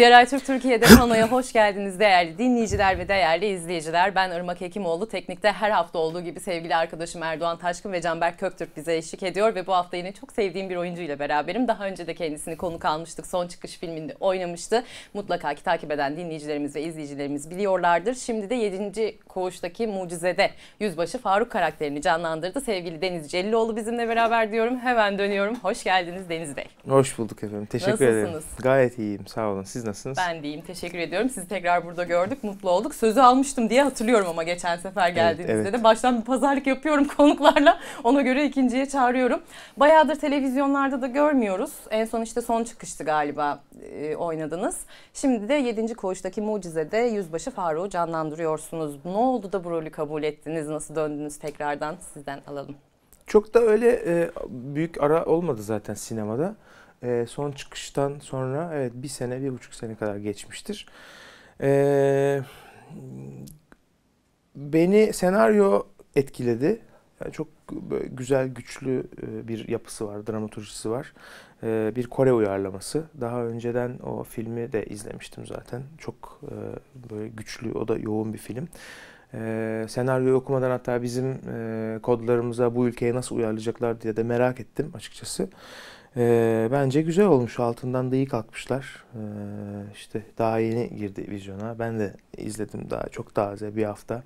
CRI Türk Türkiye'de panoya hoş geldiniz değerli dinleyiciler ve değerli izleyiciler. Ben Irmak Hekimoğlu. Teknikte her hafta olduğu gibi sevgili arkadaşım Erdoğan Taşkın ve Canberk Köktürk bize eşlik ediyor ve bu hafta yine çok sevdiğim bir oyuncuyla beraberim. Daha önce de kendisini konuk almıştık. Son çıkış filminde oynamıştı. Mutlaka ki takip eden dinleyicilerimiz ve izleyicilerimiz biliyorlardır. Şimdi de 7. Koğuş'taki Mucize'de Yüzbaşı Faruk karakterini canlandırdı. Sevgili Deniz Celloğlu bizimle beraber diyorum. Hemen dönüyorum. Hoş geldiniz Deniz Bey. Hoş bulduk efendim. Teşekkür Nasılsınız? ederim. Gayet iyiyim. Sağ olun. Siz nasılsınız? Ben de iyiyim. Teşekkür ediyorum. Sizi tekrar burada gördük. Mutlu olduk. Sözü almıştım diye hatırlıyorum ama geçen sefer geldiğinizde evet, evet. de. Baştan bir pazarlık yapıyorum konuklarla. Ona göre ikinciye çağırıyorum. Bayağıdır televizyonlarda da görmüyoruz. En son işte son çıkıştı galiba e, oynadınız. Şimdi de 7. Koğuş'taki Mucize'de Yüzbaşı Faruk'u canlandırıyorsunuz. Ne oldu da bu rolü kabul ettiniz? Nasıl döndünüz tekrardan? Sizden alalım. Çok da öyle e, büyük ara olmadı zaten sinemada e, son çıkıştan sonra evet bir sene, bir buçuk sene kadar geçmiştir. E, beni senaryo etkiledi. Yani çok güzel, güçlü e, bir yapısı var, dramaturjisi var. Ee, bir Kore uyarlaması. Daha önceden o filmi de izlemiştim zaten. Çok e, böyle güçlü, o da yoğun bir film. Senaryoyu okumadan hatta bizim e, kodlarımıza bu ülkeye nasıl uyarlayacaklar diye de merak ettim açıkçası. E, bence güzel olmuş. Altından da iyi kalkmışlar. E, işte daha yeni girdi vizyona. Ben de izledim daha çok taze bir hafta.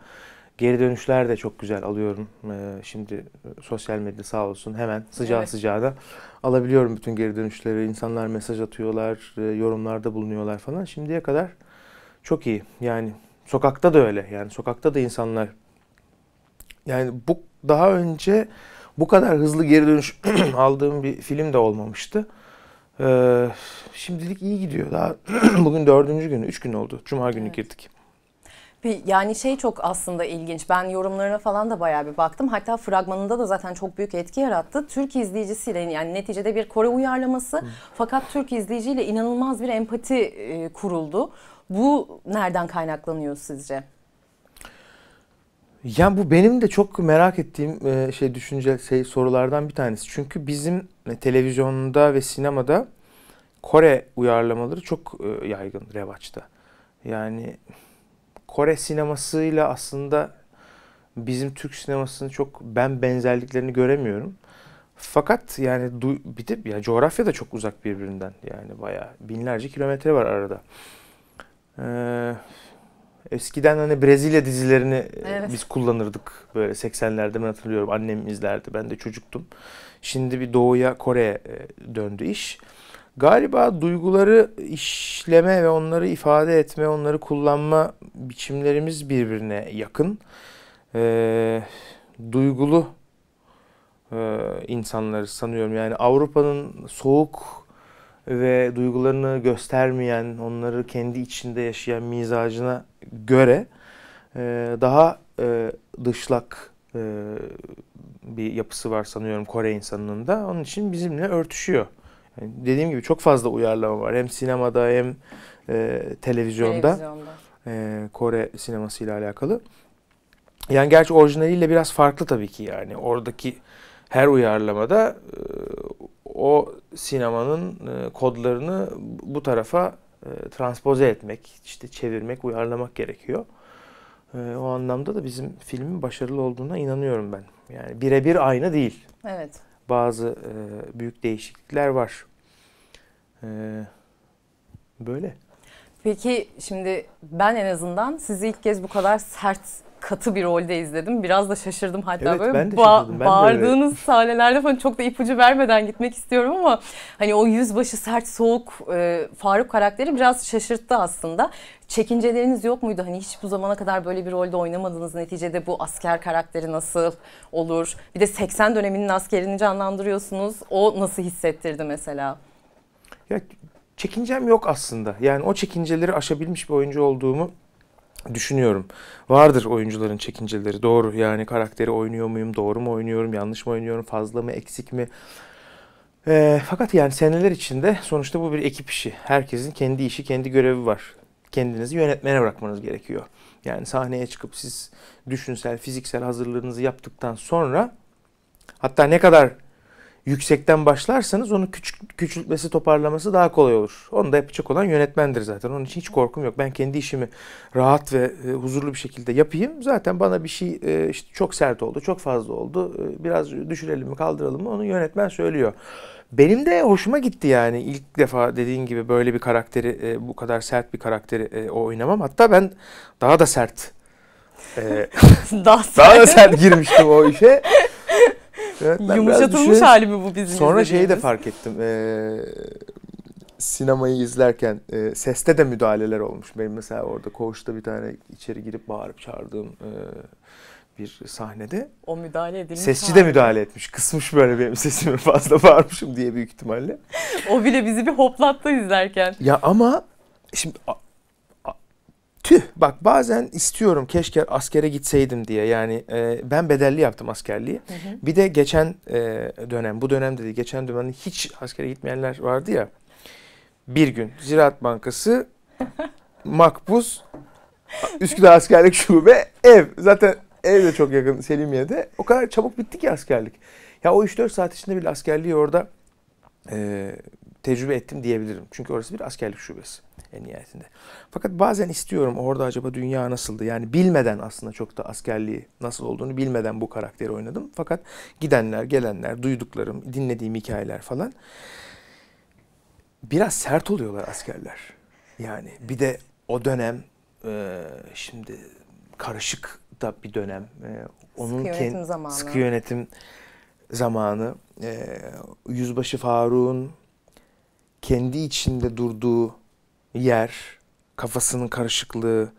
Geri dönüşler de çok güzel alıyorum. Ee, e, şimdi sosyal medya sağ olsun hemen sıcağı evet. sıcağına alabiliyorum bütün geri dönüşleri. İnsanlar mesaj atıyorlar, e, yorumlarda bulunuyorlar falan. Şimdiye kadar çok iyi. Yani sokakta da öyle. Yani sokakta da insanlar yani bu daha önce bu kadar hızlı geri dönüş aldığım bir film de olmamıştı. Ee, şimdilik iyi gidiyor. Daha bugün dördüncü günü, üç gün oldu. Cuma günü evet. girdik. Yani şey çok aslında ilginç. Ben yorumlarına falan da bayağı bir baktım. Hatta fragmanında da zaten çok büyük etki yarattı. Türk izleyicisiyle yani neticede bir Kore uyarlaması. Hı. Fakat Türk izleyiciyle inanılmaz bir empati e, kuruldu. Bu nereden kaynaklanıyor sizce? Yani bu benim de çok merak ettiğim e, şey düşünce şey sorulardan bir tanesi. Çünkü bizim e, televizyonda ve sinemada Kore uyarlamaları çok e, yaygın revaçta. Yani Kore sinemasıyla aslında bizim Türk sinemasının çok ben benzerliklerini göremiyorum. Fakat yani du, bir de ya coğrafya da çok uzak birbirinden yani bayağı binlerce kilometre var arada. Ee, Eskiden hani Brezilya dizilerini e, evet. biz kullanırdık. Böyle 80'lerde ben hatırlıyorum. Annem izlerdi. Ben de çocuktum. Şimdi bir doğuya Kore'ye e, döndü iş. Galiba duyguları işleme ve onları ifade etme, onları kullanma biçimlerimiz birbirine yakın. E, duygulu e, insanları sanıyorum. Yani Avrupa'nın soğuk ve duygularını göstermeyen, onları kendi içinde yaşayan mizacına göre e, daha e, dışlak e, bir yapısı var sanıyorum Kore insanının da. Onun için bizimle örtüşüyor. Yani dediğim gibi çok fazla uyarlama var. Hem sinemada hem e, televizyonda. televizyonda. E, Kore sinemasıyla alakalı. Yani gerçi orijinaliyle biraz farklı tabii ki yani. Oradaki her uyarlamada e, o sinemanın e, kodlarını bu tarafa e, transpoze etmek, işte çevirmek, uyarlamak gerekiyor. E, o anlamda da bizim filmin başarılı olduğuna inanıyorum ben. Yani birebir aynı değil. Evet. Bazı büyük değişiklikler var. Böyle. Peki şimdi ben en azından sizi ilk kez bu kadar sert katı bir rolde izledim. Biraz da şaşırdım hatta evet, böyle ben de ba- şaşırdım. Ben bağırdığınız de sahnelerde falan çok da ipucu vermeden gitmek istiyorum ama hani o yüzbaşı sert soğuk e, Faruk karakteri biraz şaşırttı aslında. Çekinceleriniz yok muydu? Hani hiç bu zamana kadar böyle bir rolde oynamadınız. Neticede bu asker karakteri nasıl olur? Bir de 80 döneminin askerini canlandırıyorsunuz. O nasıl hissettirdi mesela? Ya çekincem yok aslında. Yani o çekinceleri aşabilmiş bir oyuncu olduğumu düşünüyorum. Vardır oyuncuların çekinceleri. Doğru yani karakteri oynuyor muyum? Doğru mu oynuyorum? Yanlış mı oynuyorum? Fazla mı? Eksik mi? E, fakat yani seneler içinde sonuçta bu bir ekip işi. Herkesin kendi işi, kendi görevi var. Kendinizi yönetmene bırakmanız gerekiyor. Yani sahneye çıkıp siz düşünsel, fiziksel hazırlığınızı yaptıktan sonra hatta ne kadar yüksekten başlarsanız onu küçük, küçültmesi, toparlaması daha kolay olur. Onu da yapacak olan yönetmendir zaten. Onun için hiç korkum yok. Ben kendi işimi rahat ve e, huzurlu bir şekilde yapayım. Zaten bana bir şey e, işte çok sert oldu, çok fazla oldu. E, biraz düşürelim mi, kaldıralım mı onu yönetmen söylüyor. Benim de hoşuma gitti yani ilk defa dediğin gibi böyle bir karakteri, e, bu kadar sert bir karakteri e, oynamam. Hatta ben daha da sert e, daha, daha da sert girmiştim o işe evet, Yumuşatılmış şey... hali mi bu bizim Sonra şeyi de fark ettim. Ee, sinemayı izlerken e, seste de müdahaleler olmuş. Benim mesela orada koğuşta bir tane içeri girip bağırıp çağırdığım e, bir sahnede. O müdahale edilmiş. Sesçi de müdahale etmiş. Kısmış böyle benim sesimi fazla bağırmışım diye büyük ihtimalle. o bile bizi bir hoplattı izlerken. Ya ama şimdi tüh bak bazen istiyorum keşke askere gitseydim diye. Yani e, ben bedelli yaptım askerliği. Hı hı. Bir de geçen e, dönem bu dönem dedi geçen dönemde hiç askere gitmeyenler vardı ya. Bir gün Ziraat Bankası makbuz Üsküdar Askerlik Şube ev. Zaten ev de çok yakın Selimiye'de. O kadar çabuk bitti ki askerlik. Ya o 3-4 saat içinde bile askerliği orada e, tecrübe ettim diyebilirim. Çünkü orası bir askerlik şubesi en nihayetinde. Fakat bazen istiyorum orada acaba dünya nasıldı? Yani bilmeden aslında çok da askerliği nasıl olduğunu bilmeden bu karakteri oynadım. Fakat gidenler, gelenler, duyduklarım, dinlediğim hikayeler falan biraz sert oluyorlar askerler. Yani bir de o dönem e, şimdi karışık da bir dönem. E, onun sıkı yönetim zamanı. Sıkı yönetim zamanı. E, Yüzbaşı Faruk'un kendi içinde durduğu yer, kafasının karışıklığı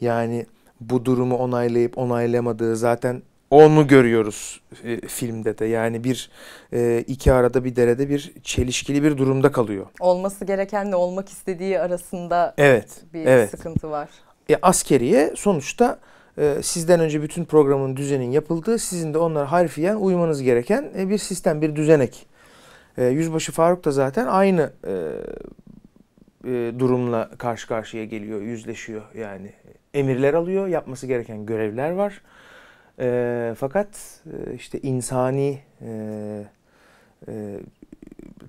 yani bu durumu onaylayıp onaylamadığı zaten onu görüyoruz e, filmde de. Yani bir e, iki arada bir derede bir çelişkili bir durumda kalıyor. Olması gerekenle olmak istediği arasında evet, bir evet. sıkıntı var. E, askeriye sonuçta e, sizden önce bütün programın düzenin yapıldığı, sizin de onlara harfiyen uymanız gereken e, bir sistem, bir düzenek. E, Yüzbaşı Faruk da zaten aynı e, e, durumla karşı karşıya geliyor, yüzleşiyor yani. Emirler alıyor, yapması gereken görevler var. E, fakat e, işte insani e, e,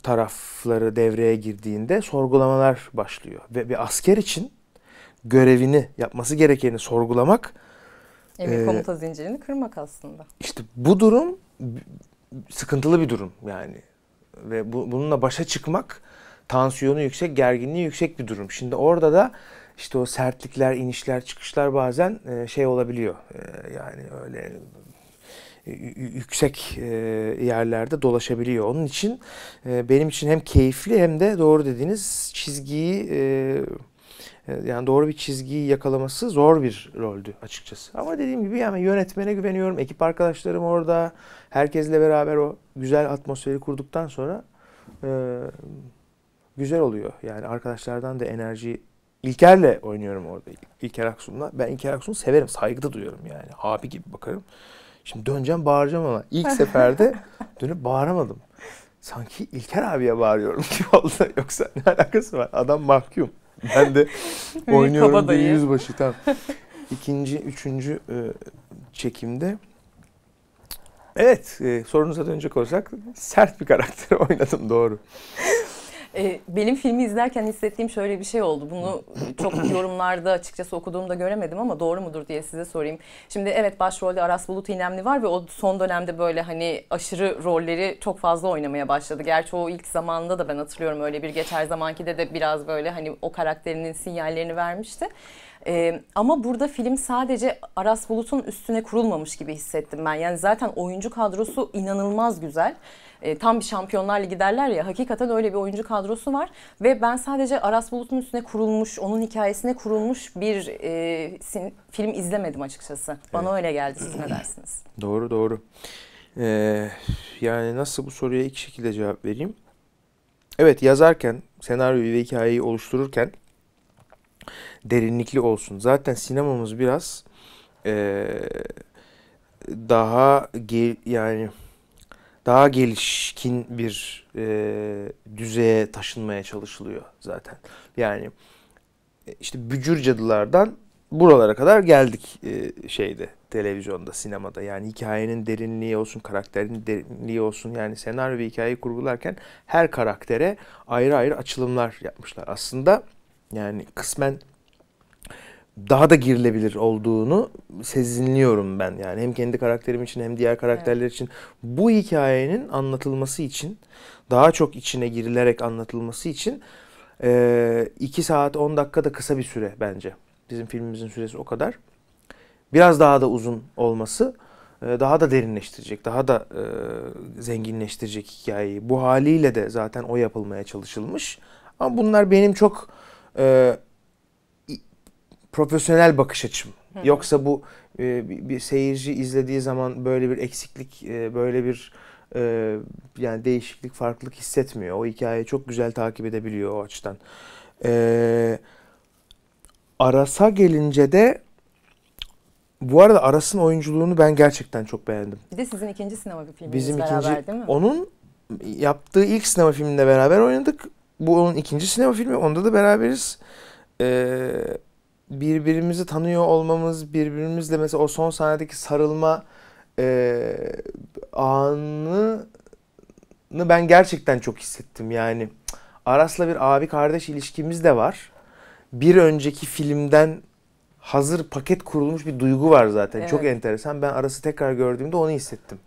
tarafları devreye girdiğinde sorgulamalar başlıyor. Ve bir asker için görevini, yapması gerekeni sorgulamak... Emir e, zincirini kırmak aslında. İşte bu durum sıkıntılı bir durum yani ve bu, bununla başa çıkmak tansiyonu yüksek, gerginliği yüksek bir durum. Şimdi orada da işte o sertlikler, inişler, çıkışlar bazen e, şey olabiliyor. E, yani öyle e, yüksek e, yerlerde dolaşabiliyor. Onun için e, benim için hem keyifli hem de doğru dediğiniz çizgiyi e, yani doğru bir çizgiyi yakalaması zor bir roldü açıkçası. Ama dediğim gibi yani yönetmene güveniyorum. Ekip arkadaşlarım orada. Herkesle beraber o güzel atmosferi kurduktan sonra e, güzel oluyor. Yani arkadaşlardan da enerji İlker'le oynuyorum orada. İlker Aksunla Ben İlker Aksum'u severim. Saygıda duyuyorum yani. Abi gibi bakarım. Şimdi döneceğim bağıracağım ama ilk seferde dönüp bağıramadım. Sanki İlker abiye bağırıyorum ki oldu. Yoksa ne alakası var? Adam mahkum. ben de oynuyorum bir yüzbaşı tam. İkinci, üçüncü e, çekimde. Evet, e, sorunuza dönecek olsak sert bir karakter oynadım doğru. E, benim filmi izlerken hissettiğim şöyle bir şey oldu. Bunu çok yorumlarda açıkçası okuduğumda göremedim ama doğru mudur diye size sorayım. Şimdi evet başrolde Aras Bulut İynemli var ve o son dönemde böyle hani aşırı rolleri çok fazla oynamaya başladı. Gerçi o ilk zamanında da ben hatırlıyorum öyle bir geçer zamanki de de biraz böyle hani o karakterinin sinyallerini vermişti. E, ama burada film sadece Aras Bulut'un üstüne kurulmamış gibi hissettim ben. Yani zaten oyuncu kadrosu inanılmaz güzel. E, tam bir Şampiyonlar Ligi derler ya hakikaten öyle bir oyuncu kadrosu var. Ve ben sadece Aras Bulut'un üstüne kurulmuş, onun hikayesine kurulmuş bir e, sin, film izlemedim açıkçası. Bana evet. öyle geldi siz ne dersiniz? Doğru doğru. Ee, yani nasıl bu soruya iki şekilde cevap vereyim. Evet yazarken, senaryoyu ve hikayeyi oluştururken derinlikli olsun. Zaten sinemamız biraz e, daha gel, yani daha gelişkin bir e, düzeye taşınmaya çalışılıyor zaten. Yani e, işte bücür cadılardan buralara kadar geldik e, şeyde televizyonda, sinemada. Yani hikayenin derinliği olsun, karakterin derinliği olsun. Yani senaryo ve hikayeyi kurgularken her karaktere ayrı ayrı açılımlar yapmışlar. Aslında yani kısmen daha da girilebilir olduğunu sezinliyorum ben. Yani hem kendi karakterim için hem diğer karakterler evet. için bu hikayenin anlatılması için daha çok içine girilerek anlatılması için 2 saat 10 dakika da kısa bir süre bence. Bizim filmimizin süresi o kadar. Biraz daha da uzun olması daha da derinleştirecek, daha da zenginleştirecek hikayeyi. Bu haliyle de zaten o yapılmaya çalışılmış. Ama bunlar benim çok e, profesyonel bakış açım. Hı. Yoksa bu e, bir, seyirci izlediği zaman böyle bir eksiklik, e, böyle bir e, yani değişiklik, farklılık hissetmiyor. O hikayeyi çok güzel takip edebiliyor o açıdan. E, Aras'a gelince de bu arada Aras'ın oyunculuğunu ben gerçekten çok beğendim. Bir de sizin ikinci sinema bir filminiz Bizim beraber ikinci, değil mi? Onun yaptığı ilk sinema filminde beraber oynadık bu onun ikinci sinema filmi. Onda da beraberiz. Ee, birbirimizi tanıyor olmamız, birbirimizle mesela o son sahnedeki sarılma e, anını ben gerçekten çok hissettim. Yani Aras'la bir abi kardeş ilişkimiz de var. Bir önceki filmden hazır paket kurulmuş bir duygu var zaten. Evet. Çok enteresan. Ben Aras'ı tekrar gördüğümde onu hissettim.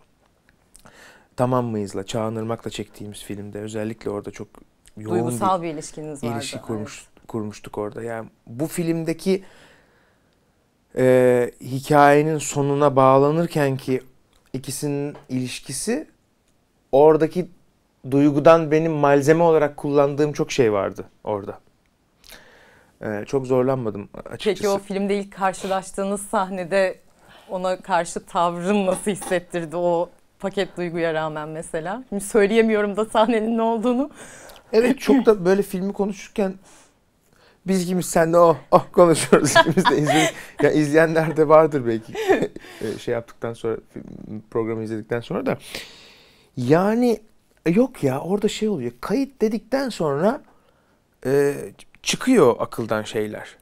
Tamam mıyızla, Çağan çektiğimiz filmde özellikle orada çok yoğun duygusal bir, bir ilişkiniz vardı. İlişki kurmuş evet. kurmuştuk orada. Yani bu filmdeki e, hikayenin sonuna bağlanırken ki ikisinin ilişkisi oradaki duygudan benim malzeme olarak kullandığım çok şey vardı orada. Ee, çok zorlanmadım açıkçası. Peki o filmde ilk karşılaştığınız sahnede ona karşı tavrın nasıl hissettirdi o paket duyguya rağmen mesela? Şimdi söyleyemiyorum da sahnenin ne olduğunu. Evet çok da böyle filmi konuşurken biz gibi sen de oh oh konuşuyoruz ikimiz de izledik. ya izleyenler de vardır belki e, şey yaptıktan sonra programı izledikten sonra da. Yani yok ya orada şey oluyor. Kayıt dedikten sonra e, çıkıyor akıldan şeyler.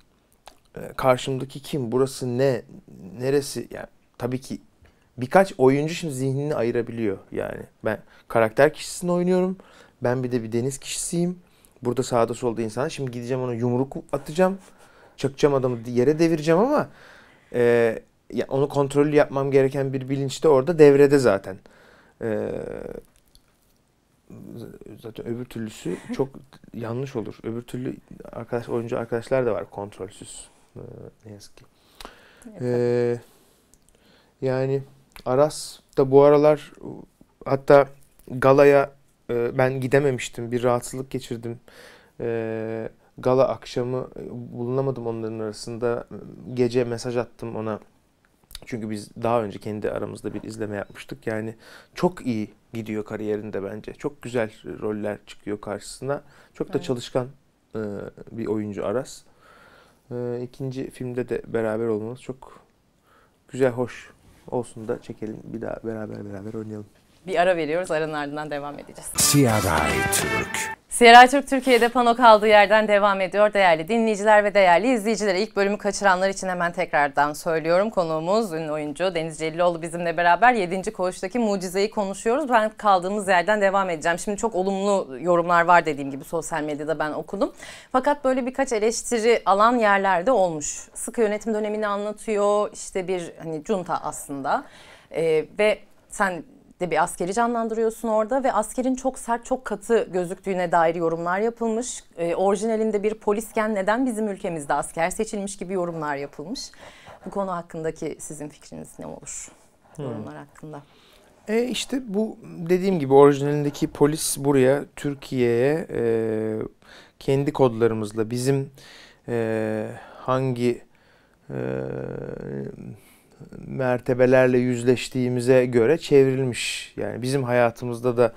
E, karşımdaki kim, burası ne, neresi yani tabii ki birkaç oyuncu şimdi zihnini ayırabiliyor yani. Ben karakter kişisini oynuyorum. Ben bir de bir deniz kişisiyim. Burada sağda solda insan. Şimdi gideceğim ona yumruk atacağım. Çakacağım adamı yere devireceğim ama e, ya onu kontrol yapmam gereken bir bilinç de orada devrede zaten. E, zaten öbür türlüsü çok yanlış olur. Öbür türlü arkadaş oyuncu arkadaşlar da var kontrolsüz. E, ne yazık ki. E, yani Aras da bu aralar hatta galaya ee, ben gidememiştim. Bir rahatsızlık geçirdim. Ee, gala akşamı e, bulunamadım onların arasında. Gece mesaj attım ona. Çünkü biz daha önce kendi aramızda bir izleme yapmıştık. Yani çok iyi gidiyor kariyerinde bence. Çok güzel roller çıkıyor karşısına. Çok da evet. çalışkan e, bir oyuncu Aras. Ee, ikinci filmde de beraber olmamız çok güzel, hoş olsun da çekelim. Bir daha beraber beraber oynayalım. Bir ara veriyoruz. Aranın ardından devam edeceğiz. CRI Türk. CRI Türk Türkiye'de pano kaldığı yerden devam ediyor. Değerli dinleyiciler ve değerli izleyiciler ilk bölümü kaçıranlar için hemen tekrardan söylüyorum. Konuğumuz ünlü oyuncu Deniz Celiloğlu bizimle beraber 7. koğuştaki mucizeyi konuşuyoruz. Ben kaldığımız yerden devam edeceğim. Şimdi çok olumlu yorumlar var dediğim gibi sosyal medyada ben okudum. Fakat böyle birkaç eleştiri alan yerlerde olmuş. Sıkı yönetim dönemini anlatıyor. İşte bir hani junta aslında. Ee, ve sen de bir askeri canlandırıyorsun orada ve askerin çok sert, çok katı gözüktüğüne dair yorumlar yapılmış. E, orijinalinde bir polisken neden bizim ülkemizde asker seçilmiş gibi yorumlar yapılmış. Bu konu hakkındaki sizin fikriniz ne olur? Hmm. Yorumlar hakkında. E işte bu dediğim gibi orijinalindeki polis buraya Türkiye'ye e, kendi kodlarımızla bizim e, hangi e, mertebelerle yüzleştiğimize göre çevrilmiş. Yani bizim hayatımızda da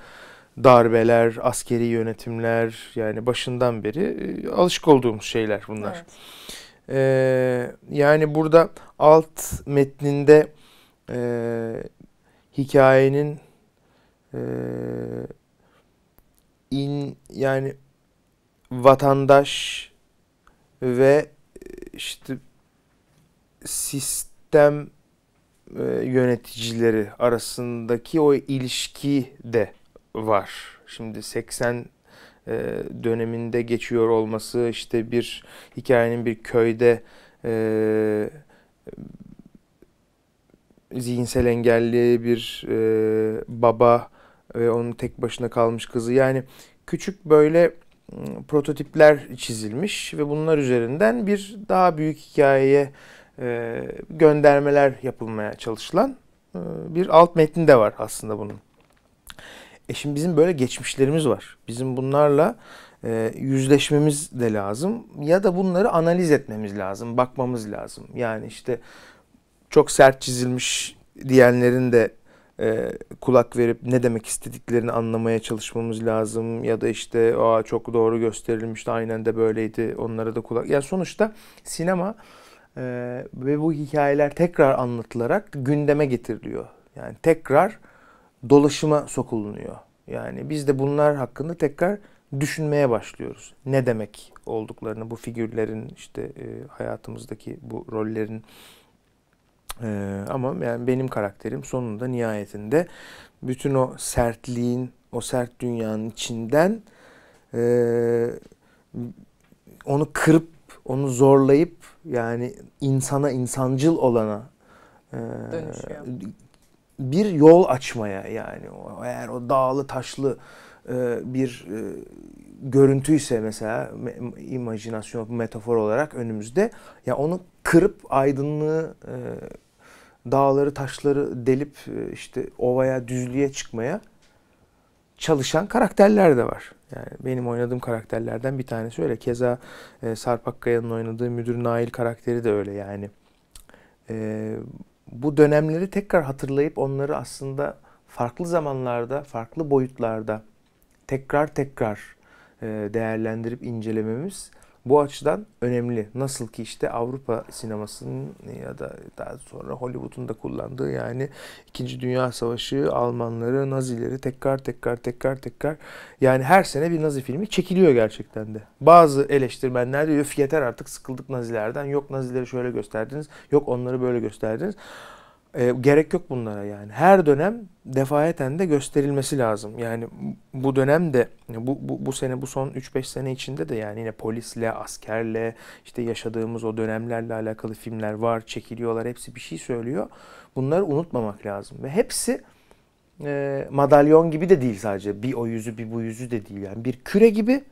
darbeler, askeri yönetimler yani başından beri e, alışık olduğumuz şeyler bunlar. Evet. Ee, yani burada alt metninde e, hikayenin e, in yani vatandaş ve e, işte sistem e, yöneticileri arasındaki o ilişki de var. Şimdi 80 e, döneminde geçiyor olması işte bir hikayenin bir köyde e, zihinsel engelli bir baba ve onun tek başına kalmış kızı yani küçük böyle prototipler çizilmiş ve bunlar üzerinden bir daha büyük hikayeye e, göndermeler yapılmaya çalışılan e, bir alt metni de var aslında bunun. E şimdi bizim böyle geçmişlerimiz var. Bizim bunlarla e, yüzleşmemiz de lazım ya da bunları analiz etmemiz lazım, bakmamız lazım. Yani işte çok sert çizilmiş diyenlerin de e, kulak verip ne demek istediklerini anlamaya çalışmamız lazım ya da işte Aa, çok doğru gösterilmişti aynen de böyleydi onlara da kulak. Yani sonuçta sinema ee, ve bu hikayeler tekrar anlatılarak gündeme getiriliyor. Yani tekrar dolaşıma sokulunuyor. Yani biz de bunlar hakkında tekrar düşünmeye başlıyoruz. Ne demek olduklarını, bu figürlerin işte e, hayatımızdaki bu rollerin ee, ama yani benim karakterim sonunda nihayetinde bütün o sertliğin, o sert dünyanın içinden e, onu kırıp onu zorlayıp yani insana insancıl olana e, bir yol açmaya yani eğer o dağlı taşlı e, bir e, ise mesela imajinasyon metafor olarak önümüzde ya onu kırıp aydınlığı e, dağları taşları delip e, işte ovaya düzlüğe çıkmaya çalışan karakterler de var. Yani benim oynadığım karakterlerden bir tanesi öyle. Keza e, Sarp Akkaya'nın oynadığı Müdür Nail karakteri de öyle yani. E, bu dönemleri tekrar hatırlayıp onları aslında farklı zamanlarda, farklı boyutlarda tekrar tekrar e, değerlendirip incelememiz bu açıdan önemli. Nasıl ki işte Avrupa sinemasının ya da daha sonra Hollywood'un da kullandığı yani İkinci Dünya Savaşı, Almanları, Nazileri tekrar tekrar tekrar tekrar yani her sene bir Nazi filmi çekiliyor gerçekten de. Bazı eleştirmenler diyor yeter artık sıkıldık Nazilerden. Yok Nazileri şöyle gösterdiniz, yok onları böyle gösterdiniz. E, gerek yok bunlara yani. Her dönem defaeten de gösterilmesi lazım. Yani bu dönemde bu, bu, bu sene bu son 3-5 sene içinde de yani yine polisle, askerle işte yaşadığımız o dönemlerle alakalı filmler var, çekiliyorlar. Hepsi bir şey söylüyor. Bunları unutmamak lazım. Ve hepsi e, madalyon gibi de değil sadece. Bir o yüzü bir bu yüzü de değil. Yani bir küre gibi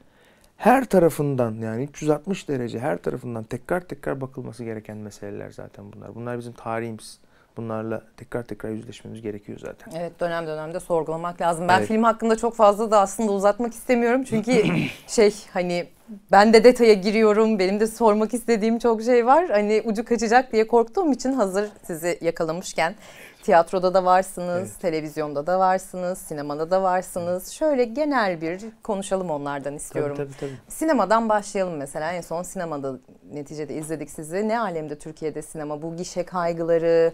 her tarafından yani 360 derece her tarafından tekrar tekrar bakılması gereken meseleler zaten bunlar. Bunlar bizim tarihimiz bunlarla tekrar tekrar yüzleşmemiz gerekiyor zaten. Evet dönem dönemde sorgulamak lazım. Ben evet. film hakkında çok fazla da aslında uzatmak istemiyorum. Çünkü şey hani ben de detaya giriyorum. Benim de sormak istediğim çok şey var. Hani ucu kaçacak diye korktuğum için hazır sizi yakalamışken tiyatroda da varsınız, evet. televizyonda da varsınız, sinemada da varsınız. Şöyle genel bir konuşalım onlardan istiyorum. Tabii, tabii, tabii. Sinemadan başlayalım mesela. En son sinemada neticede izledik sizi. Ne alemde Türkiye'de sinema bu gişe kaygıları,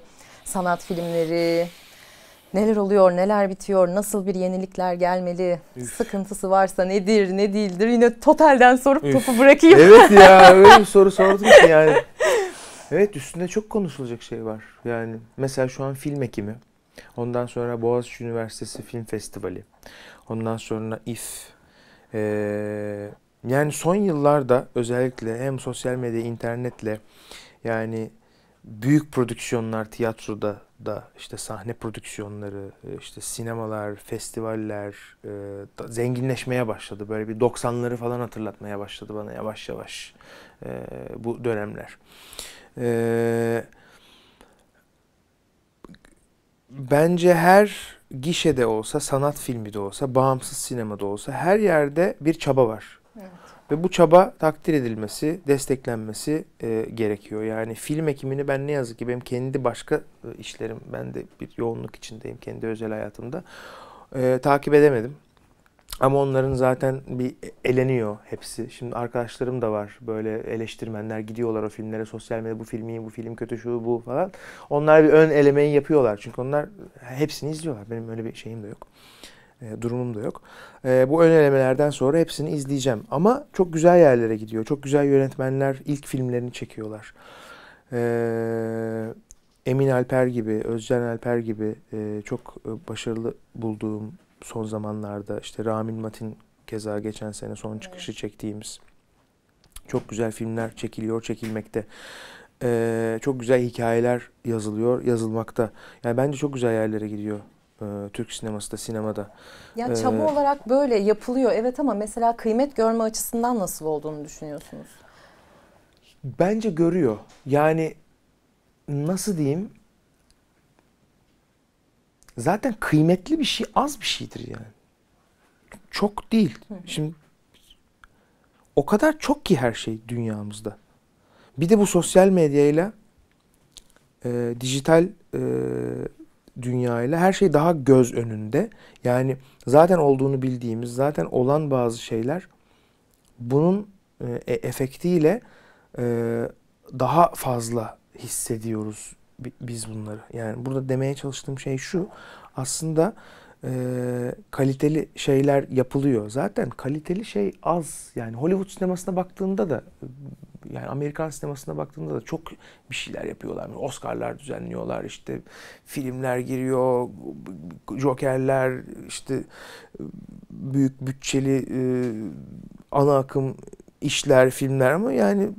sanat filmleri, neler oluyor, neler bitiyor, nasıl bir yenilikler gelmeli, Üf. sıkıntısı varsa nedir, ne değildir yine totalden sorup Üf. topu bırakayım. Evet ya öyle bir soru sordum ki yani. Evet üstünde çok konuşulacak şey var. Yani mesela şu an film ekimi. Ondan sonra Boğaziçi Üniversitesi Film Festivali. Ondan sonra İF. Ee, yani son yıllarda özellikle hem sosyal medya, internetle yani büyük prodüksiyonlar tiyatroda da işte sahne prodüksiyonları, e, işte sinemalar, festivaller e, da zenginleşmeye başladı. Böyle bir 90'ları falan hatırlatmaya başladı bana yavaş yavaş e, bu dönemler. E, bence her gişede olsa, sanat filmi de olsa, bağımsız sinemada olsa her yerde bir çaba var ve bu çaba takdir edilmesi, desteklenmesi e, gerekiyor. Yani film ekimini ben ne yazık ki benim kendi başka e, işlerim, ben de bir yoğunluk içindeyim kendi özel hayatımda. E, takip edemedim. Ama onların zaten bir eleniyor hepsi. Şimdi arkadaşlarım da var böyle eleştirmenler gidiyorlar o filmlere sosyal medyada bu film iyi bu film kötü şu bu falan. Onlar bir ön elemeyi yapıyorlar çünkü onlar hepsini izliyorlar. Benim öyle bir şeyim de yok. E, durumum da yok. E, bu ön elemelerden sonra hepsini izleyeceğim. Ama çok güzel yerlere gidiyor. Çok güzel yönetmenler ilk filmlerini çekiyorlar. E, Emin Alper gibi, Özcan Alper gibi çok başarılı bulduğum son zamanlarda işte Ramin Matin keza geçen sene son çıkışı çektiğimiz çok güzel filmler çekiliyor, çekilmekte. Ee, çok güzel hikayeler yazılıyor, yazılmakta. Yani bence çok güzel yerlere gidiyor e, Türk sineması da sinemada. Ya e, çaba ee, olarak böyle yapılıyor evet ama mesela kıymet görme açısından nasıl olduğunu düşünüyorsunuz? Bence görüyor. Yani nasıl diyeyim? Zaten kıymetli bir şey az bir şeydir yani. Çok değil. Şimdi o kadar çok ki her şey dünyamızda. Bir de bu sosyal medyayla e, dijital e, dünyayla her şey daha göz önünde. Yani zaten olduğunu bildiğimiz, zaten olan bazı şeyler bunun e, e efektiyle e, daha fazla hissediyoruz biz bunları. Yani burada demeye çalıştığım şey şu. Aslında e, kaliteli şeyler yapılıyor. Zaten kaliteli şey az. Yani Hollywood sinemasına baktığında da yani Amerikan sinemasına baktığımda da çok bir şeyler yapıyorlar. Oscar'lar düzenliyorlar, işte filmler giriyor, Joker'ler, işte büyük bütçeli ana akım işler, filmler ama yani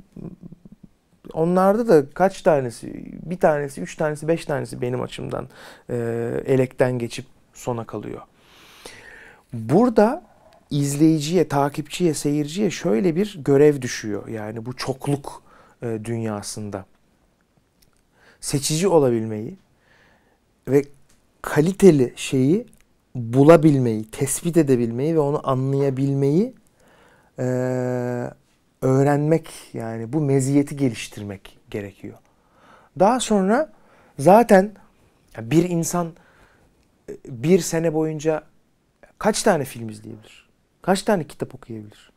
onlarda da kaç tanesi, bir tanesi, üç tanesi, beş tanesi benim açımdan e, elekten geçip sona kalıyor. Burada izleyiciye, takipçiye, seyirciye şöyle bir görev düşüyor. Yani bu çokluk e, dünyasında. Seçici olabilmeyi ve kaliteli şeyi bulabilmeyi, tespit edebilmeyi ve onu anlayabilmeyi e, öğrenmek yani bu meziyeti geliştirmek gerekiyor. Daha sonra zaten bir insan e, bir sene boyunca kaç tane film izleyebilir? kaç tane kitap okuyabilir?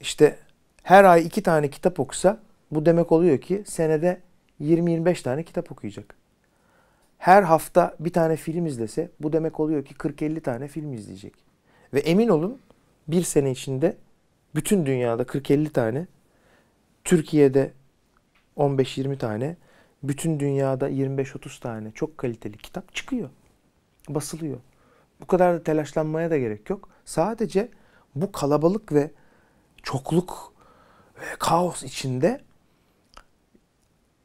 İşte her ay iki tane kitap okusa bu demek oluyor ki senede 20-25 tane kitap okuyacak. Her hafta bir tane film izlese bu demek oluyor ki 40-50 tane film izleyecek. Ve emin olun bir sene içinde bütün dünyada 40-50 tane, Türkiye'de 15-20 tane, bütün dünyada 25-30 tane çok kaliteli kitap çıkıyor. Basılıyor. Bu kadar da telaşlanmaya da gerek yok. Sadece bu kalabalık ve çokluk ve kaos içinde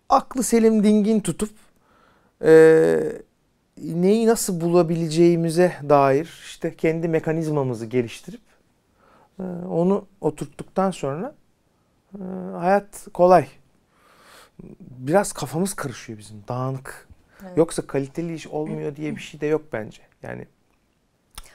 aklı selim dingin tutup e, neyi nasıl bulabileceğimize dair işte kendi mekanizmamızı geliştirip e, onu oturttuktan sonra e, hayat kolay. Biraz kafamız karışıyor bizim dağınık. Evet. Yoksa kaliteli iş olmuyor diye bir şey de yok bence. Yani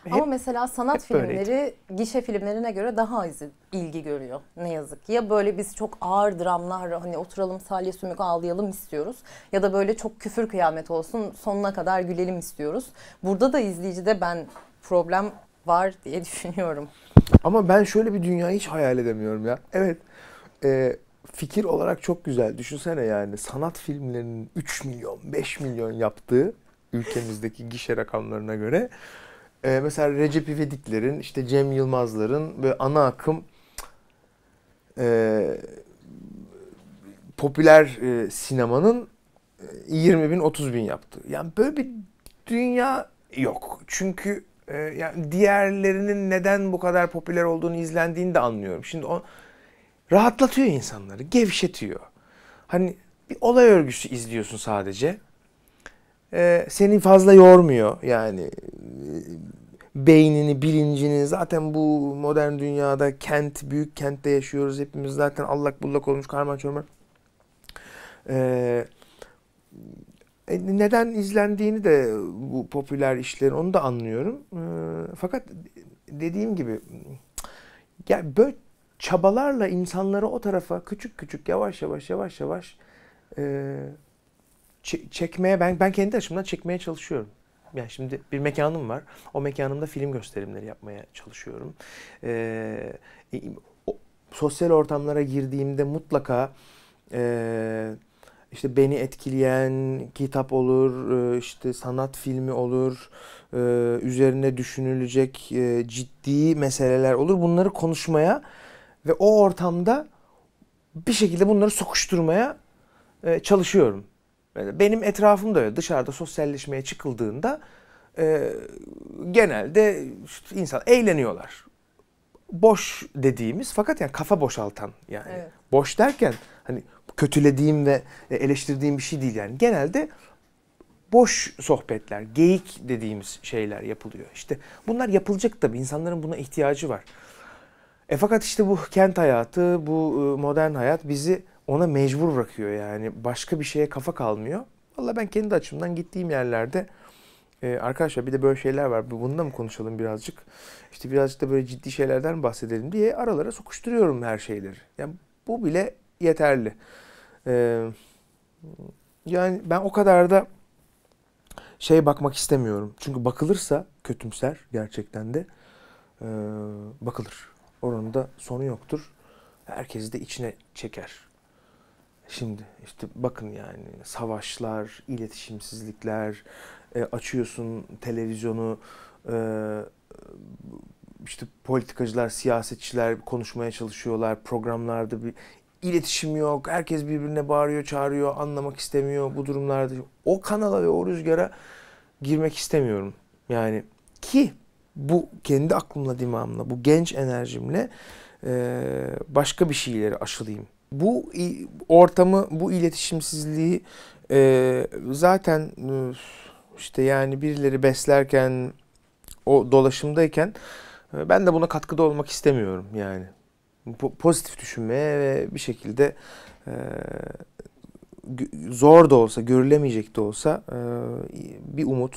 hep, Ama mesela sanat filmleri böyleydi. gişe filmlerine göre daha az ilgi görüyor ne yazık Ya böyle biz çok ağır dramlar hani oturalım salya sümük ağlayalım istiyoruz. Ya da böyle çok küfür kıyamet olsun sonuna kadar gülelim istiyoruz. Burada da izleyicide ben problem var diye düşünüyorum. Ama ben şöyle bir dünyayı hiç hayal edemiyorum ya. Evet. E, fikir olarak çok güzel. Düşünsene yani sanat filmlerinin 3 milyon, 5 milyon yaptığı ülkemizdeki gişe rakamlarına göre e, mesela Recep İvediklerin, işte Cem Yılmazların ve ana akım e, popüler e, sinemanın 20 e, bin 30 bin yaptı. Yani böyle bir dünya yok. Çünkü e, yani diğerlerinin neden bu kadar popüler olduğunu izlendiğini de anlıyorum. Şimdi o rahatlatıyor insanları, gevşetiyor. Hani bir olay örgüsü izliyorsun sadece e, seni fazla yormuyor yani e, beynini, bilincini zaten bu modern dünyada kent, büyük kentte yaşıyoruz hepimiz zaten allak bullak olmuş karman çorman. Ee, e, neden izlendiğini de bu popüler işlerin onu da anlıyorum. E, fakat dediğim gibi ya böyle çabalarla insanları o tarafa küçük küçük yavaş yavaş yavaş yavaş e, çekmeye ben ben kendi açımdan çekmeye çalışıyorum. Yani şimdi bir mekanım var. O mekanımda film gösterimleri yapmaya çalışıyorum. Ee, o, sosyal ortamlara girdiğimde mutlaka e, işte beni etkileyen kitap olur, e, işte sanat filmi olur, e, üzerine düşünülecek e, ciddi meseleler olur. Bunları konuşmaya ve o ortamda bir şekilde bunları sokuşturmaya çalışıyorum. Benim etrafım da öyle. Dışarıda sosyalleşmeye çıkıldığında e, genelde insan eğleniyorlar. Boş dediğimiz fakat yani kafa boşaltan yani. Evet. Boş derken hani kötülediğim ve eleştirdiğim bir şey değil yani. Genelde boş sohbetler, geyik dediğimiz şeyler yapılıyor. İşte bunlar yapılacak tabii. insanların buna ihtiyacı var. E fakat işte bu kent hayatı, bu ıı, modern hayat bizi ona mecbur bırakıyor yani. Başka bir şeye kafa kalmıyor. Valla ben kendi açımdan gittiğim yerlerde e, arkadaşlar bir de böyle şeyler var. Bunu mı konuşalım birazcık? işte birazcık da böyle ciddi şeylerden mi bahsedelim diye aralara sokuşturuyorum her şeyleri. Yani bu bile yeterli. Ee, yani ben o kadar da şey bakmak istemiyorum. Çünkü bakılırsa kötümser gerçekten de e, bakılır. Oranın da sonu yoktur. Herkesi de içine çeker. Şimdi işte bakın yani savaşlar, iletişimsizlikler, e, açıyorsun televizyonu e, işte politikacılar, siyasetçiler konuşmaya çalışıyorlar. Programlarda bir iletişim yok. Herkes birbirine bağırıyor, çağırıyor, anlamak istemiyor bu durumlarda. O kanala ve o rüzgara girmek istemiyorum. Yani ki bu kendi aklımla, dimağımla, bu genç enerjimle e, başka bir şeyleri aşılayayım bu ortamı, bu iletişimsizliği e, zaten e, işte yani birileri beslerken, o dolaşımdayken e, ben de buna katkıda olmak istemiyorum yani. Po pozitif düşünmeye ve bir şekilde e, zor da olsa, görülemeyecek de olsa e, bir umut,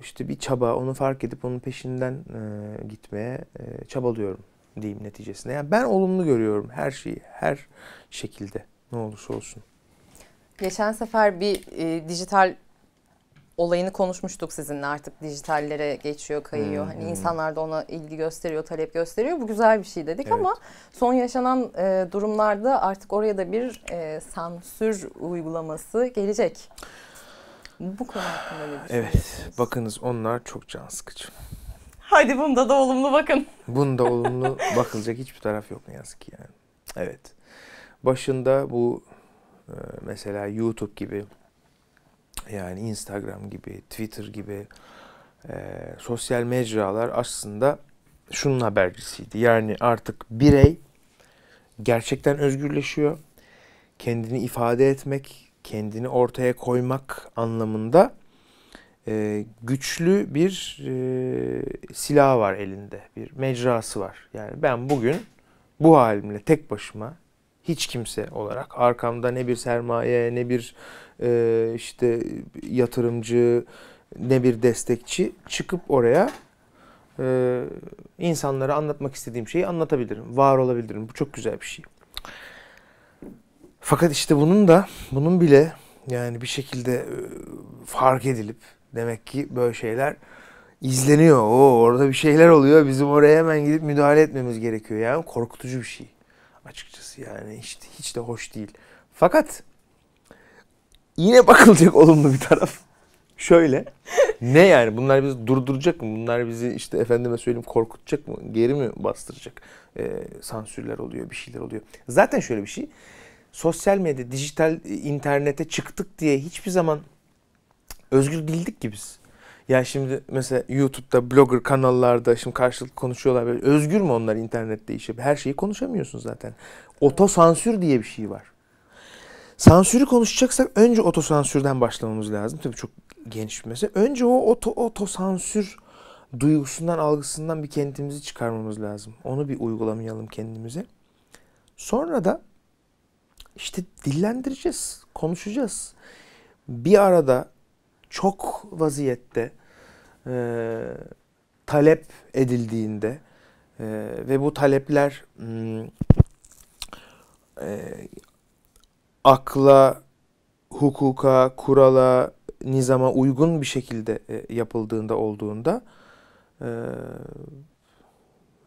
işte bir çaba, onu fark edip onun peşinden e, gitmeye e, çabalıyorum diyeyim neticesinde. Yani ben olumlu görüyorum her şeyi, her şekilde ne olursa olsun. Geçen sefer bir e, dijital olayını konuşmuştuk sizinle artık dijitallere geçiyor, kayıyor. Hmm, hani hmm. insanlar da ona ilgi gösteriyor, talep gösteriyor. Bu güzel bir şey dedik evet. ama son yaşanan e, durumlarda artık oraya da bir e, sansür uygulaması gelecek. Bu konu hakkında ne düşünüyorsunuz? Evet, bakınız onlar çok can sıkıcı. Hadi bunda da olumlu bakın. Bunda olumlu bakılacak hiçbir taraf yok ne yazık ki yani. Evet. Başında bu e, mesela YouTube gibi yani Instagram gibi, Twitter gibi e, sosyal mecralar aslında şunun habercisiydi. Yani artık birey gerçekten özgürleşiyor. Kendini ifade etmek, kendini ortaya koymak anlamında e, güçlü bir e, silah var elinde, bir mecrası var. Yani ben bugün bu halimle tek başıma hiç kimse olarak arkamda ne bir sermaye ne bir e, işte yatırımcı ne bir destekçi çıkıp oraya e, insanlara anlatmak istediğim şeyi anlatabilirim, var olabilirim. Bu çok güzel bir şey. Fakat işte bunun da bunun bile yani bir şekilde e, fark edilip Demek ki böyle şeyler izleniyor. Oo, orada bir şeyler oluyor. Bizim oraya hemen gidip müdahale etmemiz gerekiyor. Yani korkutucu bir şey. Açıkçası yani hiç, hiç de hoş değil. Fakat yine bakılacak olumlu bir taraf. Şöyle. ne yani? Bunlar bizi durduracak mı? Bunlar bizi işte efendime söyleyeyim korkutacak mı? Geri mi bastıracak? Ee, sansürler oluyor, bir şeyler oluyor. Zaten şöyle bir şey. Sosyal medya, dijital e, internete çıktık diye hiçbir zaman özgür değildik ki biz. Ya şimdi mesela YouTube'da blogger kanallarda şimdi karşılıklı konuşuyorlar böyle özgür mü onlar internette işi? Her şeyi konuşamıyorsun zaten. Otosansür diye bir şey var. Sansürü konuşacaksak önce otosansürden başlamamız lazım. Tabii çok geniş bir mesele. Önce o oto, otosansür duygusundan, algısından bir kendimizi çıkarmamız lazım. Onu bir uygulamayalım kendimize. Sonra da işte dillendireceğiz, konuşacağız. Bir arada çok vaziyette e, talep edildiğinde e, ve bu talepler hmm, e, akla, hukuka, kurala, nizama uygun bir şekilde e, yapıldığında olduğunda e,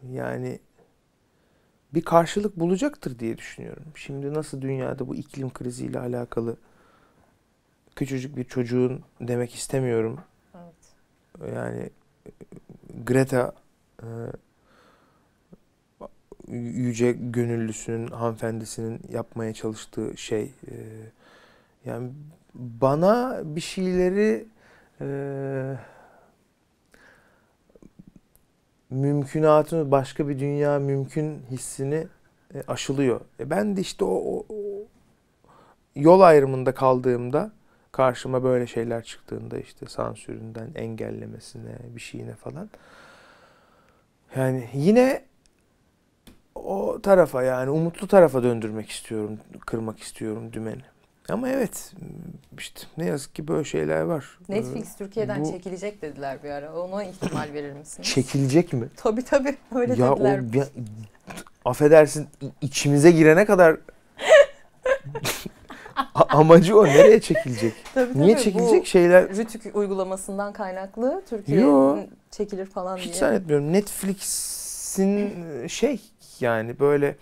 yani bir karşılık bulacaktır diye düşünüyorum. Şimdi nasıl dünyada bu iklim kriziyle alakalı küçücük bir çocuğun demek istemiyorum. Evet. Yani Greta e, yüce gönüllüsünün hanımefendisinin yapmaya çalıştığı şey e, yani bana bir şeyleri e, mümkünatını başka bir dünya mümkün hissini e, aşılıyor. E ben de işte o, o, o yol ayrımında kaldığımda karşıma böyle şeyler çıktığında işte sansüründen engellemesine bir şeyine falan. Yani yine o tarafa yani umutlu tarafa döndürmek istiyorum, kırmak istiyorum dümeni. Ama evet işte ne yazık ki böyle şeyler var. Netflix ee, Türkiye'den Bu, çekilecek dediler bir ara. Ona ihtimal verir misiniz? Çekilecek mi? Tabii tabii öyle ya dediler. O, ya, affedersin içimize girene kadar amacı o. Nereye çekilecek? tabii, Niye çekilecek Bu şeyler? Rütük uygulamasından kaynaklı Türkiye çekilir falan hiç diye. Hiç zannetmiyorum. Netflix'in e, şey yani böyle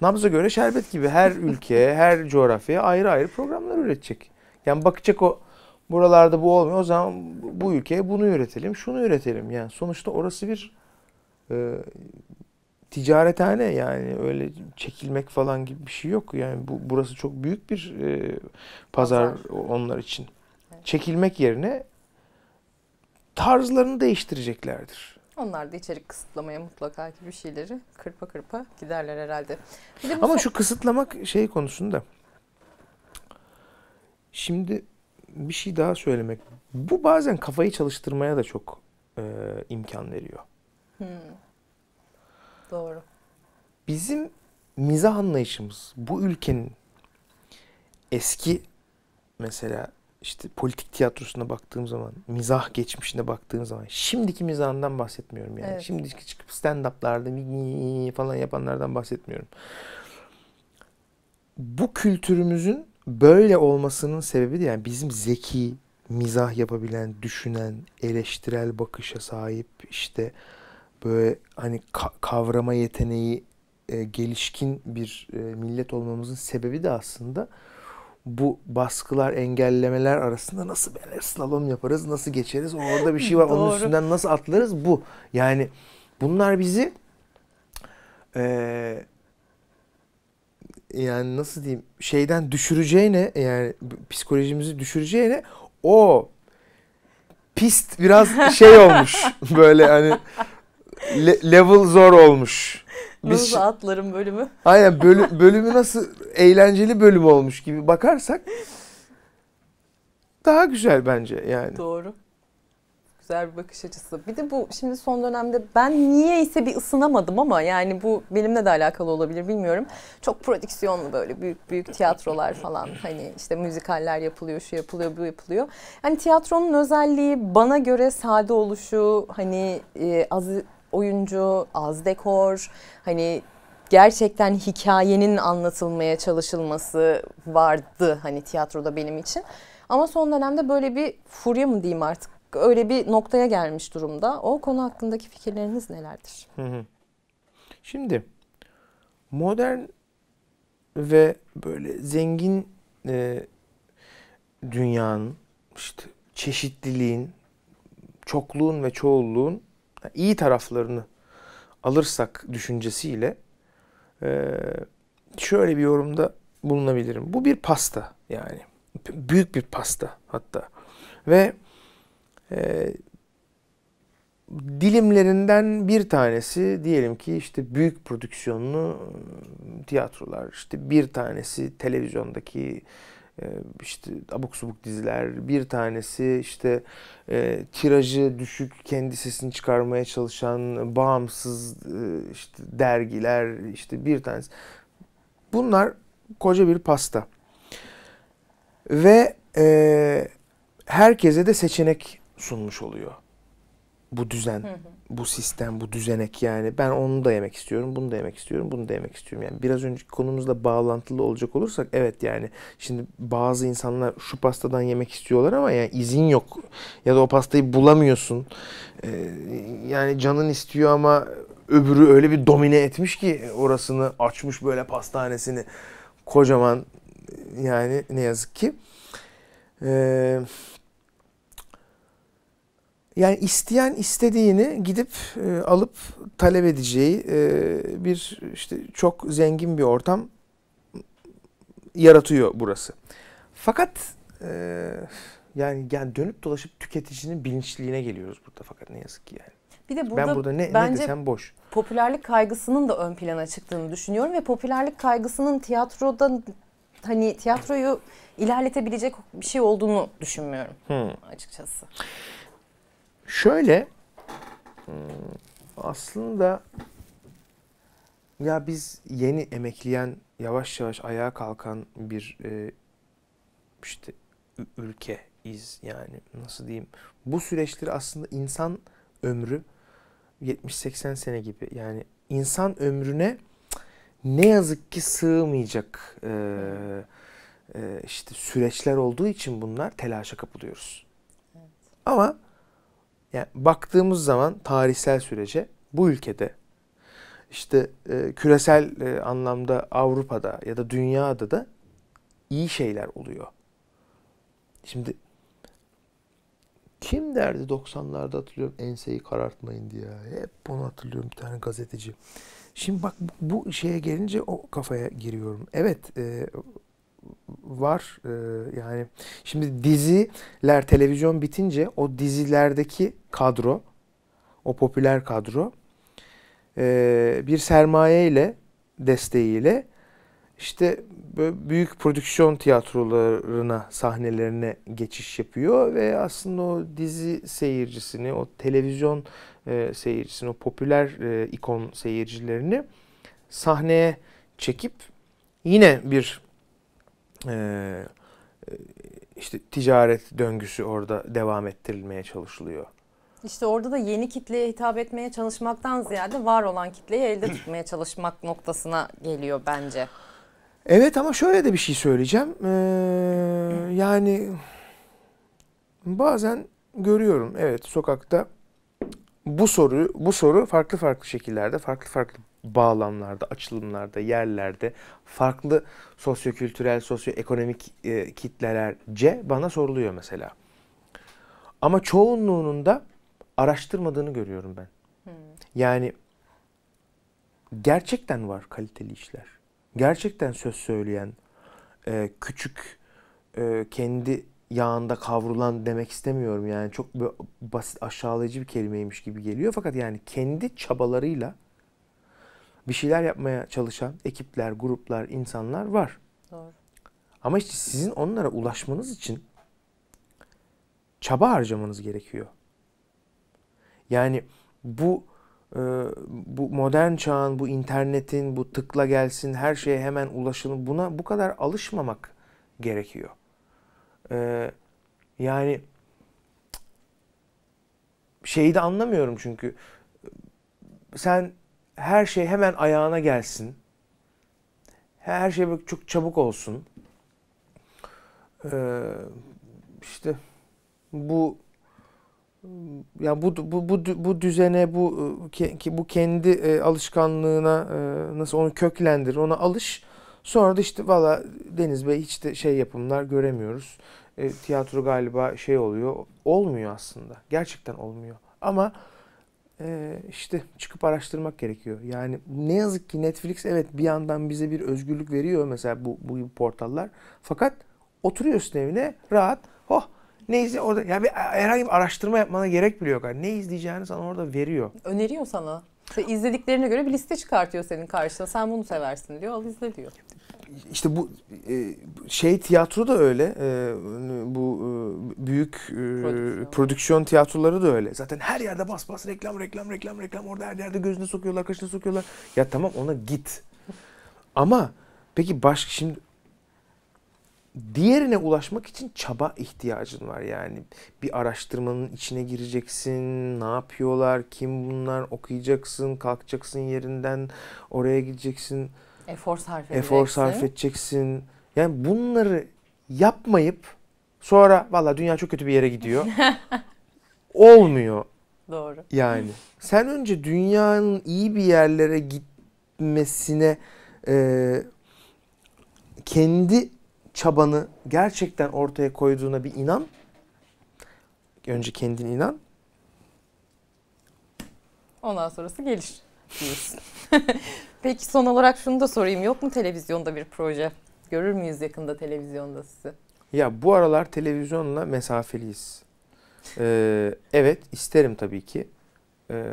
nabza göre şerbet gibi her ülkeye, her coğrafyaya ayrı ayrı programlar üretecek. Yani bakacak o buralarda bu olmuyor o zaman bu ülkeye bunu üretelim, şunu üretelim. Yani sonuçta orası bir e, ticarethane yani öyle çekilmek falan gibi bir şey yok. Yani bu burası çok büyük bir e, pazar, pazar onlar için. Evet. Çekilmek yerine tarzlarını değiştireceklerdir. Onlar da içerik kısıtlamaya mutlaka ki bir şeyleri kırpa kırpa giderler herhalde. Ama şu kısıtlamak şey konusunda. Şimdi bir şey daha söylemek. Bu bazen kafayı çalıştırmaya da çok e, imkan veriyor. Hmm. Doğru. Bizim mizah anlayışımız bu ülkenin eski mesela işte politik tiyatrosuna baktığım zaman, mizah geçmişine baktığım zaman şimdiki mizahından bahsetmiyorum yani. Evet. Şimdiki çıkıp stand-up'larda falan yapanlardan bahsetmiyorum. Bu kültürümüzün böyle olmasının sebebi de yani bizim zeki, mizah yapabilen, düşünen, eleştirel bakışa sahip işte böyle hani ka- kavrama yeteneği e, gelişkin bir e, millet olmamızın sebebi de aslında bu baskılar, engellemeler arasında nasıl böyle slalom yaparız, nasıl geçeriz, orada bir şey var, onun üstünden nasıl atlarız bu. Yani bunlar bizi e, yani nasıl diyeyim şeyden düşüreceğine yani psikolojimizi düşüreceğine o pist biraz şey olmuş böyle hani Le- level zor olmuş. Biz Nasıl atların bölümü? Aynen bölü- bölümü nasıl eğlenceli bölüm olmuş gibi bakarsak daha güzel bence yani. Doğru. Güzel bir bakış açısı. Bir de bu şimdi son dönemde ben niye ise bir ısınamadım ama yani bu benimle de alakalı olabilir bilmiyorum. Çok prodüksiyonlu böyle büyük büyük tiyatrolar falan hani işte müzikaller yapılıyor, şu yapılıyor, bu yapılıyor. Hani tiyatronun özelliği bana göre sade oluşu, hani e, az oyuncu, az dekor. Hani gerçekten hikayenin anlatılmaya çalışılması vardı hani tiyatroda benim için. Ama son dönemde böyle bir furya mı diyeyim artık öyle bir noktaya gelmiş durumda. O konu hakkındaki fikirleriniz nelerdir? Hı hı. Şimdi modern ve böyle zengin e, dünyanın işte çeşitliliğin, çokluğun ve çoğulluğun yani iyi taraflarını alırsak düşüncesiyle şöyle bir yorumda bulunabilirim. Bu bir pasta yani. Büyük bir pasta hatta. Ve e, dilimlerinden bir tanesi diyelim ki işte büyük prodüksiyonlu tiyatrolar, işte bir tanesi televizyondaki ee, işte abuk subuk diziler. Bir tanesi işte e, tirajı düşük kendi sesini çıkarmaya çalışan bağımsız e, işte dergiler işte bir tanesi. Bunlar koca bir pasta. Ve e, herkese de seçenek sunmuş oluyor bu düzen, bu sistem, bu düzenek yani ben onu da yemek istiyorum, bunu da yemek istiyorum, bunu da yemek istiyorum. Yani biraz önceki konumuzla bağlantılı olacak olursak evet yani şimdi bazı insanlar şu pastadan yemek istiyorlar ama yani izin yok ya da o pastayı bulamıyorsun. Ee, yani canın istiyor ama öbürü öyle bir domine etmiş ki orasını açmış böyle pastanesini kocaman yani ne yazık ki. Ee, yani isteyen istediğini gidip e, alıp talep edeceği e, bir işte çok zengin bir ortam yaratıyor burası. Fakat e, yani yani dönüp dolaşıp tüketicinin bilinçliğine geliyoruz burada fakat ne yazık ki yani. Bir de burada, ben burada ne, bence ne desem boş. Popülerlik kaygısının da ön plana çıktığını düşünüyorum ve popülerlik kaygısının tiyatroda hani tiyatroyu ilerletebilecek bir şey olduğunu düşünmüyorum hmm. açıkçası. Şöyle hmm, aslında ya biz yeni emekleyen, yavaş yavaş ayağa kalkan bir e, işte ülkeyiz yani nasıl diyeyim. Bu süreçleri aslında insan ömrü 70-80 sene gibi yani insan ömrüne ne yazık ki sığmayacak e, e, işte süreçler olduğu için bunlar telaşa kapılıyoruz. Evet. Ama yani baktığımız zaman tarihsel sürece bu ülkede işte e, küresel e, anlamda Avrupa'da ya da dünyada da iyi şeyler oluyor. Şimdi kim derdi 90'larda hatırlıyorum enseyi karartmayın diye. Hep bunu hatırlıyorum bir tane gazeteci. Şimdi bak bu şeye gelince o kafaya giriyorum. Evet e, var. E, yani şimdi diziler televizyon bitince o dizilerdeki kadro o popüler kadro e, bir sermaye ile desteğiyle işte büyük prodüksiyon tiyatrolarına, sahnelerine geçiş yapıyor ve aslında o dizi seyircisini, o televizyon e, seyircisini, o popüler e, ikon seyircilerini sahneye çekip yine bir e, işte ticaret döngüsü orada devam ettirilmeye çalışılıyor. İşte orada da yeni kitleye hitap etmeye çalışmaktan ziyade var olan kitleyi elde tutmaya çalışmak noktasına geliyor bence. Evet ama şöyle de bir şey söyleyeceğim. Ee, yani bazen görüyorum evet sokakta bu soru bu soru farklı farklı şekillerde farklı farklı bağlamlarda, açılımlarda, yerlerde farklı sosyokültürel, sosyoekonomik e, kitlelerce bana soruluyor mesela. Ama çoğunluğunun da araştırmadığını görüyorum ben. Hmm. Yani gerçekten var kaliteli işler. Gerçekten söz söyleyen, e, küçük, e, kendi yağında kavrulan demek istemiyorum. Yani çok basit aşağılayıcı bir kelimeymiş gibi geliyor. Fakat yani kendi çabalarıyla bir şeyler yapmaya çalışan ekipler, gruplar, insanlar var. Doğru. Ama işte sizin onlara ulaşmanız için çaba harcamanız gerekiyor. Yani bu e, bu modern çağın, bu internetin, bu tıkla gelsin, her şeye hemen ulaşın buna bu kadar alışmamak gerekiyor. E, yani şeyi de anlamıyorum çünkü sen her şey hemen ayağına gelsin. Her şey çok çabuk olsun. Ee, işte bu ya bu bu bu bu düzene bu ki bu kendi e, alışkanlığına e, nasıl onu köklendir, ona alış. Sonra da işte valla Deniz Bey hiç de şey yapımlar göremiyoruz. E, tiyatro galiba şey oluyor. Olmuyor aslında. Gerçekten olmuyor. Ama ee, işte çıkıp araştırmak gerekiyor. Yani ne yazık ki Netflix evet bir yandan bize bir özgürlük veriyor mesela bu, bu gibi portallar. Fakat oturuyorsun evine rahat oh ne izle orada ya bir herhangi bir araştırma yapmana gerek bile yok. Yani ne izleyeceğini sana orada veriyor. Öneriyor sana. Ve izlediklerine göre bir liste çıkartıyor senin karşına. Sen bunu seversin diyor. Al izle diyor işte bu e, şey tiyatro da öyle. E, bu e, büyük prodüksiyon. prodüksiyon tiyatroları da öyle. Zaten her yerde bas bas reklam reklam reklam reklam orada her yerde gözüne sokuyorlar, kaşına sokuyorlar. Ya tamam ona git. Ama peki başka şimdi diğerine ulaşmak için çaba ihtiyacın var yani. Bir araştırmanın içine gireceksin. Ne yapıyorlar? Kim bunlar? Okuyacaksın, kalkacaksın yerinden, oraya gideceksin. Efor sarf edeceksin. Efor sarf edeceksin. Yani bunları yapmayıp sonra valla dünya çok kötü bir yere gidiyor. Olmuyor. Doğru. Yani sen önce dünyanın iyi bir yerlere gitmesine e, kendi çabanı gerçekten ortaya koyduğuna bir inan. Önce kendin inan. Ondan sonrası gelir diyorsun. Peki son olarak şunu da sorayım. Yok mu televizyonda bir proje? Görür müyüz yakında televizyonda sizi? Ya bu aralar televizyonla mesafeliyiz. Ee, evet isterim tabii ki. Ee,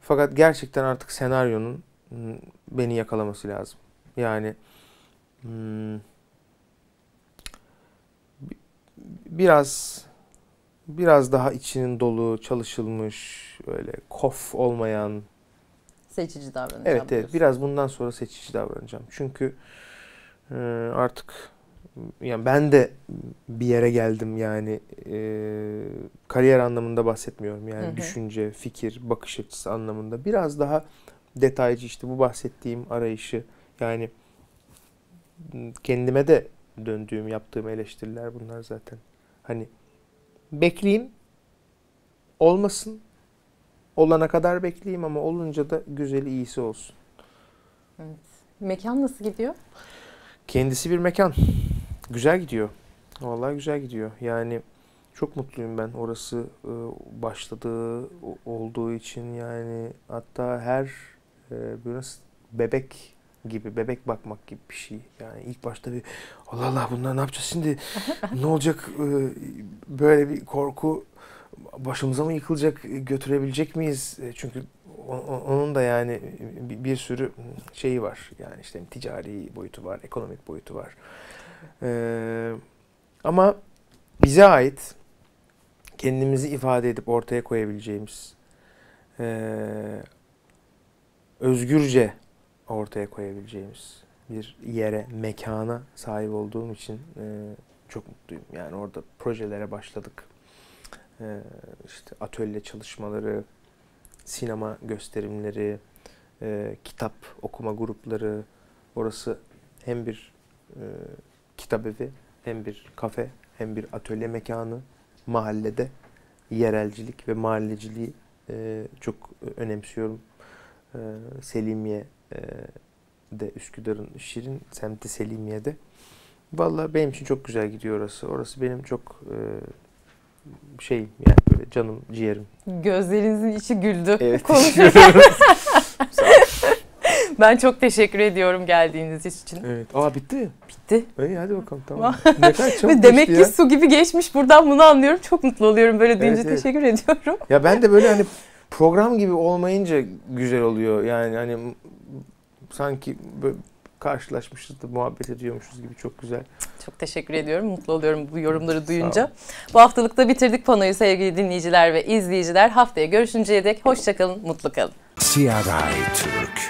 fakat gerçekten artık senaryonun hmm, beni yakalaması lazım. Yani hmm, biraz biraz daha içinin dolu, çalışılmış, öyle kof olmayan Seçici davranacağım. Evet evet biraz bundan sonra seçici davranacağım. Çünkü e, artık yani ben de bir yere geldim yani e, kariyer anlamında bahsetmiyorum yani hı hı. düşünce, fikir, bakış açısı anlamında biraz daha detaycı işte bu bahsettiğim arayışı yani kendime de döndüğüm yaptığım eleştiriler bunlar zaten hani bekleyin olmasın Olana kadar bekleyeyim ama olunca da güzeli iyisi olsun. Evet. Mekan nasıl gidiyor? Kendisi bir mekan. Güzel gidiyor. Vallahi güzel gidiyor. Yani çok mutluyum ben orası e, başladığı olduğu için yani hatta her e, biraz bebek gibi bebek bakmak gibi bir şey. Yani ilk başta bir Allah Allah bunlar ne yapacağız şimdi ne olacak e, böyle bir korku başımıza mı yıkılacak, götürebilecek miyiz? E, çünkü onun da yani bir sürü şeyi var. Yani işte ticari boyutu var, ekonomik boyutu var. E, ama bize ait kendimizi ifade edip ortaya koyabileceğimiz e, özgürce ortaya koyabileceğimiz bir yere, mekana sahip olduğum için çok mutluyum. Yani orada projelere başladık ee, işte atölye çalışmaları, sinema gösterimleri, e, kitap okuma grupları. Orası hem bir e, kitap evi, hem bir kafe, hem bir atölye mekanı. Mahallede yerelcilik ve mahalleciliği e, çok önemsiyorum. Selimiye de Üsküdar'ın Şirin semti Selimiye'de. Valla benim için çok güzel gidiyor orası. Orası benim çok şey yani böyle canım ciğerim. Gözlerinizin içi güldü. Evet konuşuyoruz. ben çok teşekkür ediyorum geldiğiniz için. Evet. Aa bitti. Bitti. İyi hadi bakalım tamam. ne kadar Demek ki ya. su gibi geçmiş buradan bunu anlıyorum. Çok mutlu oluyorum böyle deyince evet, teşekkür ediyorum. Ya ben de böyle hani program gibi olmayınca güzel oluyor. Yani hani sanki böyle karşılaşmışız da muhabbet ediyormuşuz gibi çok güzel. Çok teşekkür ediyorum. Mutlu oluyorum bu yorumları duyunca. Bu haftalıkta bitirdik panoyu sevgili dinleyiciler ve izleyiciler. Haftaya görüşünceye dek hoşçakalın, mutlu kalın. CRI Türk